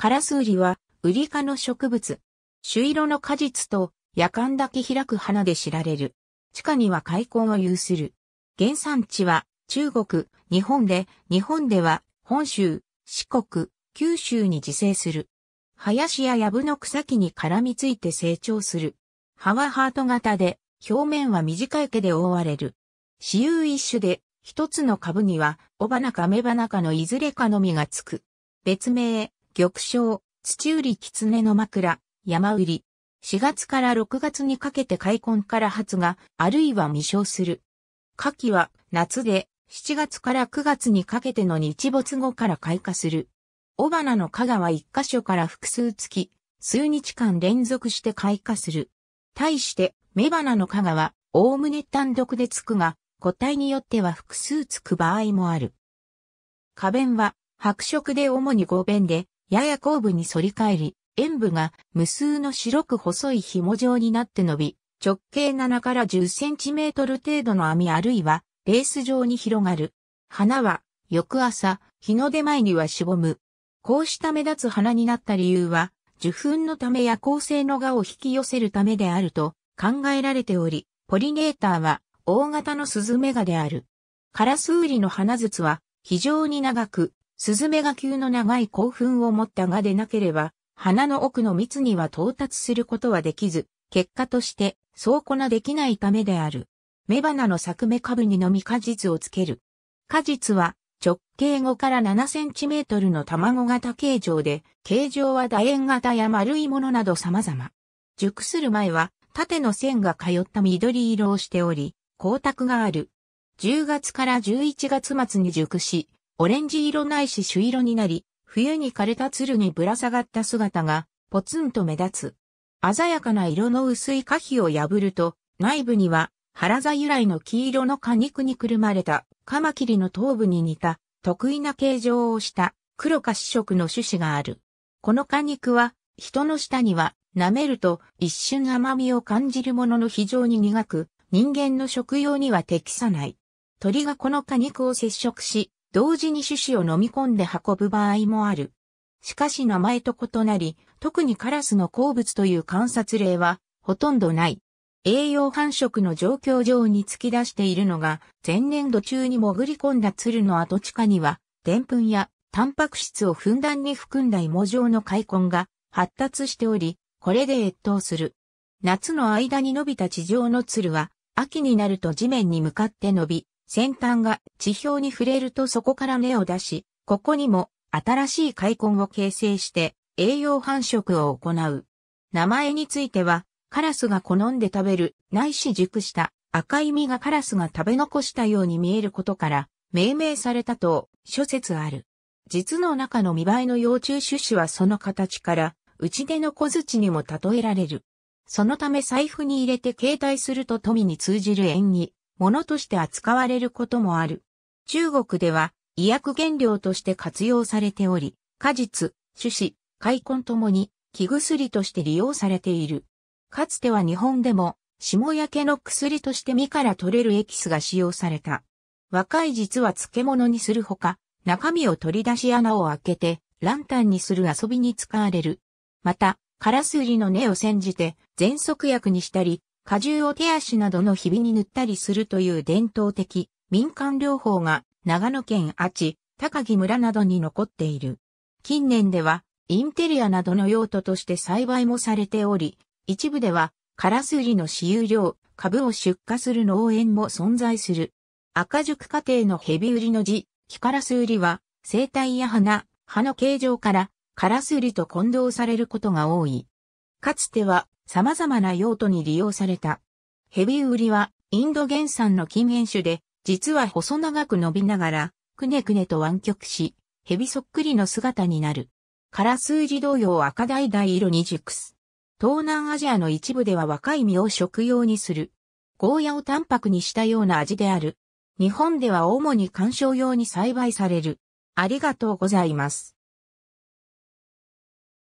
カラスウリは、ウリ科の植物。朱色の果実と、夜間だけ開く花で知られる。地下には開墾を有する。原産地は、中国、日本で、日本では、本州、四国、九州に自生する。林や藪の草木に絡みついて成長する。葉はハート型で、表面は短い毛で覆われる。私有一種で、一つの株には、雄花か雌花かのいずれかの実がつく。別名、玉章、土売り狐の枕、山売り。4月から6月にかけて開墾から発芽、あるいは未生する。夏季は夏で、7月から9月にかけての日没後から開花する。雄花の香川は1箇所から複数月、数日間連続して開花する。対して、雌花の香がは、おおむね単独でつくが、個体によっては複数つく場合もある。花弁は、白色で主に合弁で、やや後部に反り返り、円部が無数の白く細い紐状になって伸び、直径7から10センチメートル程度の網あるいはレース状に広がる。花は翌朝、日の出前にはしぼむ。こうした目立つ花になった理由は、受粉のため夜行性の蛾を引き寄せるためであると考えられており、ポリネーターは大型のスズメガである。カラスウリの花筒は非常に長く、スズメが急の長い興奮を持ったがでなければ、花の奥の蜜には到達することはできず、結果として、倉庫なできないためである。雌花の作芽株にのみ果実をつける。果実は、直径5から7センチメートルの卵型形状で、形状は楕円型や丸いものなど様々。熟する前は、縦の線が通った緑色をしており、光沢がある。10月から11月末に熟し、オレンジ色ないし朱色になり、冬に枯れた鶴にぶら下がった姿が、ポツンと目立つ。鮮やかな色の薄い花皮を破ると、内部には、原座由来の黄色の果肉にくるまれた、カマキリの頭部に似た、得意な形状をした、黒か主色の種子がある。この果肉は、人の舌には、舐めると一瞬甘みを感じるものの非常に苦く、人間の食用には適さない。鳥がこの果肉を接触し、同時に種子を飲み込んで運ぶ場合もある。しかし名前と異なり、特にカラスの好物という観察例はほとんどない。栄養繁殖の状況上に突き出しているのが、前年度中に潜り込んだ鶴の跡地下には、でんぷんやタンパク質をふんだんに含んだ芋状の開墾が発達しており、これで越冬する。夏の間に伸びた地上の鶴は、秋になると地面に向かって伸び、先端が地表に触れるとそこから根を出し、ここにも新しい開根を形成して栄養繁殖を行う。名前については、カラスが好んで食べる、ないし熟した赤い実がカラスが食べ残したように見えることから、命名されたと諸説ある。実の中の見栄えの幼虫種子はその形から、内での小槌にも例えられる。そのため財布に入れて携帯すると富に通じる縁にものとして扱われることもある。中国では医薬原料として活用されており、果実、種子、開根ともに気薬として利用されている。かつては日本でも霜焼けの薬として実から取れるエキスが使用された。若い実は漬物にするほか、中身を取り出し穴を開けて、ランタンにする遊びに使われる。また、カラスウリの根を煎じて、喘息薬にしたり、果汁を手足などのひびに塗ったりするという伝統的民間療法が長野県阿智、高木村などに残っている。近年ではインテリアなどの用途として栽培もされており、一部ではカラスウリの私有量、株を出荷する農園も存在する。赤熟家庭のヘビウリの字、ヒカラスウリは生態や花、葉の形状からカラスウリと混同されることが多い。かつては様々な用途に利用された。ヘビウリはインド原産の禁煙種で、実は細長く伸びながら、くねくねと湾曲し、ヘビそっくりの姿になる。カラスウジ同様赤大色に熟す。東南アジアの一部では若い実を食用にする。ゴーヤを淡白にしたような味である。日本では主に観賞用に栽培される。ありがとうございます。